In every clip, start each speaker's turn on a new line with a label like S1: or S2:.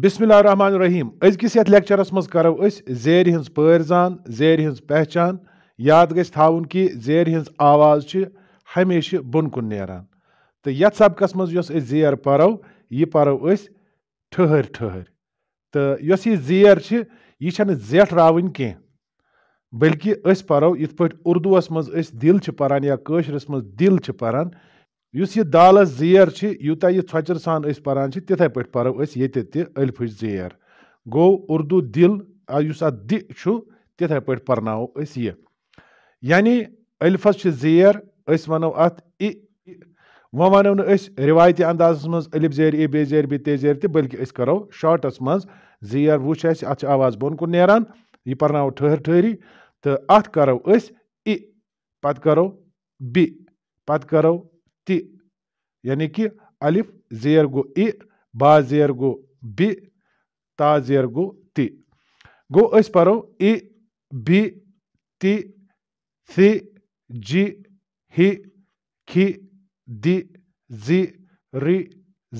S1: बिस्मिल रहमान रहीम अजकिस यथ लेक्चरस मज करो जेर हज पान जेर हज पहचान याद गज थान कि जेर हज आवाज हमेशा बन कुन नान तो ये सबकस मज जेर पो यह पो ठहर ठहर तो यह जेर यह जेठ रावन कह बल्कि पो इत पे उर्दूस मज दिल पान या काशरस मज दिल पान उस यह दाल जेर यूत यह ठोचर सान पान तथा पे पो यलफ जेर गो उर्दू दिल इस अ दु तथा पे पो यानी अलफस जेर वनो अ वो वनो नवायती अंदाज मलिफ जेर ए बे जेर बी ते जेर तल्कि करो शॉटस मं जेर वह अवाज बोन कुन नेरान यह पर्नो ठहर ठहरी तो अत करो इ पत करो बी ति यानी कि अलिफ ज़ेर गो इ बा ज़ेर गो बि ता ज़ेर गो ति गो अस पो इ बि ति सि जि हि खि दि जि रि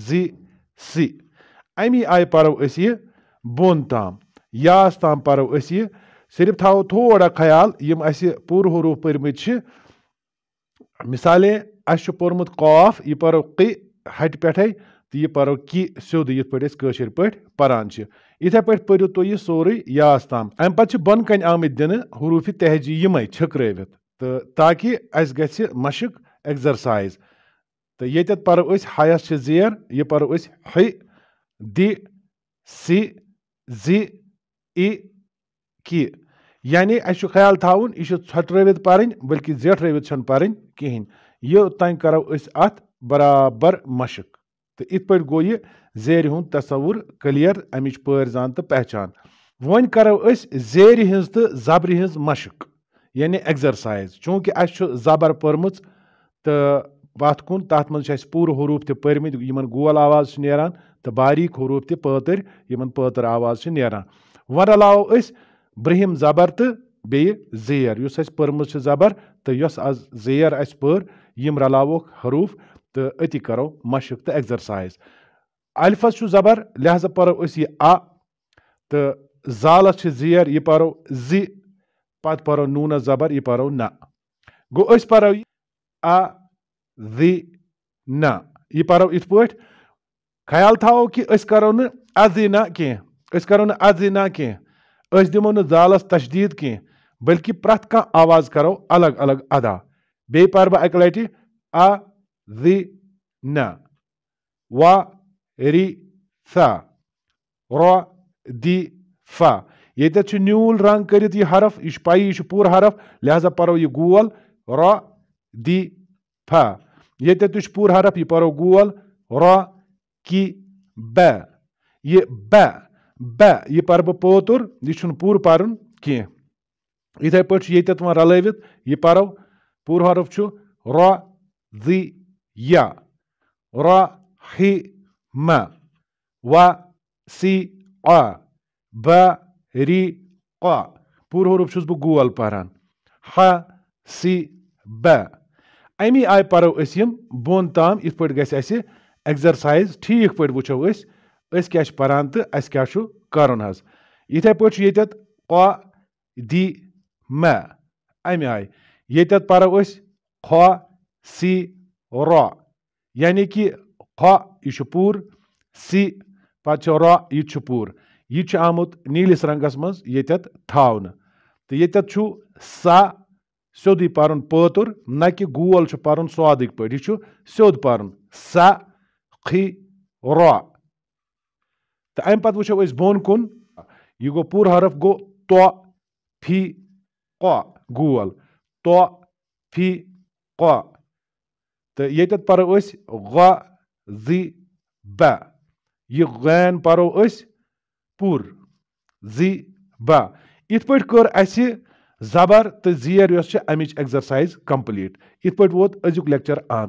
S1: जि सि अमी आय पो अस यह बोन तम यास तम पो अस यह सिर्फ थो थोड़ा ख्याल यम अस पूर्व हरूफ पर्म मिसाले अस पोर्मुत कॉफ यह पो हटि पे तो यह पो कि सिोद ये पे पे पान इथे पे पू तु यह सोरे यास तम अम पे बन कन आमत दिन हरूफ तहजी यम छकरवित तो ताकि असि ग मशक एक्सरसाइज तो ये पो हयस जेर यह पो ह दि सी जी इ कि यानी अस ख्याल थाउन यह झट पर्न बल्कि जेठ रवित पर्न कहें योतन करो अत बराबर मशक तो इत पे गो यह जेर हूँ तस्वुर क्लियर अमच पान तो पहचान वन करो जेर हज तो जबर हज मशक यानि एक्सरसाइज चूँकि अस जबर पर्म तो पत कुन तथ मज पूरे हरूफ त पर्म इन गोल आवाज नान तो बारीक हरूफ त पतर इन पतर आवाज नान वन अलाव ब्रहिम जबर तो بیٚیہِ زیر یُس اَسہِ پٔرمٕژ چھِ زَبر تہٕ یۄس آز زیر اَسہِ پٔر یِم رَلاووکھ حروٗف تہٕ أتی کَرو مشق تہٕ اٮ۪کزَرسایز الفَس چھُ زَبر لہٰذا پَرو أسۍ یہِ اَ تہٕ زالَس چھِ زیر یہِ پَرو زِ پَتہٕ پَرو نوٗنَس زَبر یہِ پَرو نہ گوٚو أسۍ پَرو یہِ اَ زِ نہ یہِ پَرو یِتھ پٲٹھۍ خیال تھاوو کہِ أسۍ کَرو نہٕ اَ زِ نہ کینٛہہ أسۍ کَرو نہٕ اَ زِ نہ کینٛہہ أسۍ دِمو نہٕ زالَس تشدیٖد کینٛہہ बल्कि प्रथ का आवाज करो अलग अलग अदा बे पार बह अक लटि अ रि न व रि सा र दि फा ये न्यूल रंग करित यह हरफ यह पाई यह पूर हरफ लिहाजा पो यह गोल रो दि फा ये तो पूर हरफ यह पो गोल रो तो कि ब ये ब ब यह पर पोतुर यह पूर पर्न कह یِتھٕے پٲٹھۍ چھُ ییٚتٮ۪تھ وۄنۍ رَلٲوِتھ یہِ پَرو پوٗرٕ حرف چھُ را زِ یا را ہی مہ و سی آ ب ری آ پوٗرٕ حروف چھُس بہٕ گول پَران ہا سی بہ اَمی آیہِ پَرو أسۍ یِم بۄن تام یِتھ پٲٹھۍ گژھِ اَسہِ اٮ۪گزَرسایز ٹھیٖک پٲٹھۍ وٕچھو أسۍ أسۍ کیٛاہ چھِ پَران تہٕ اَسہِ کیٛاہ چھُ کَرُن حظ یِتھَے پٲٹھۍ چھُ ییٚتٮ۪تھ آ دی ما امہِ آیہِ ییٚتٮ۪تھ پرو أسۍ خۄ سی رۄ یعنے کہِ خۄ یہِ چھُ پوٗر سی پتہٕ چھُ رۄ یہِ تہِ چھُ پوٗر یہِ چھُ آمُت نیٖلِس رنٛگس منٛز ییٚتٮ۪تھ تھاونہٕ تہٕ ییٚتٮ۪تھ چھُ سا سیٚودُے پرُن پٲتُر نہ کہِ گول چھُ پرُن سوادٕکۍ پٲٹھۍ یہِ چھُ سیٚود پرُن سا کھی رۄ تہٕ امہِ پتہٕ وٕچھو أسۍ بۄن کُن یہِ گوٚو پوٗرٕ حرف گوٚو تو فی قا گول تو فی قا تہٕ ییٚتٮ۪تھ پرو اس غ زِ ب یہِ غین پرو اس پور زِ ب ات پٲٹھۍ کر اس زبر تہٕ زیر یۄس چھِ اَمِچ اٮ۪گزَرسایز کَمپٕلیٖٹ یِتھ پٲٹھۍ ووت ازیک لیکچر آن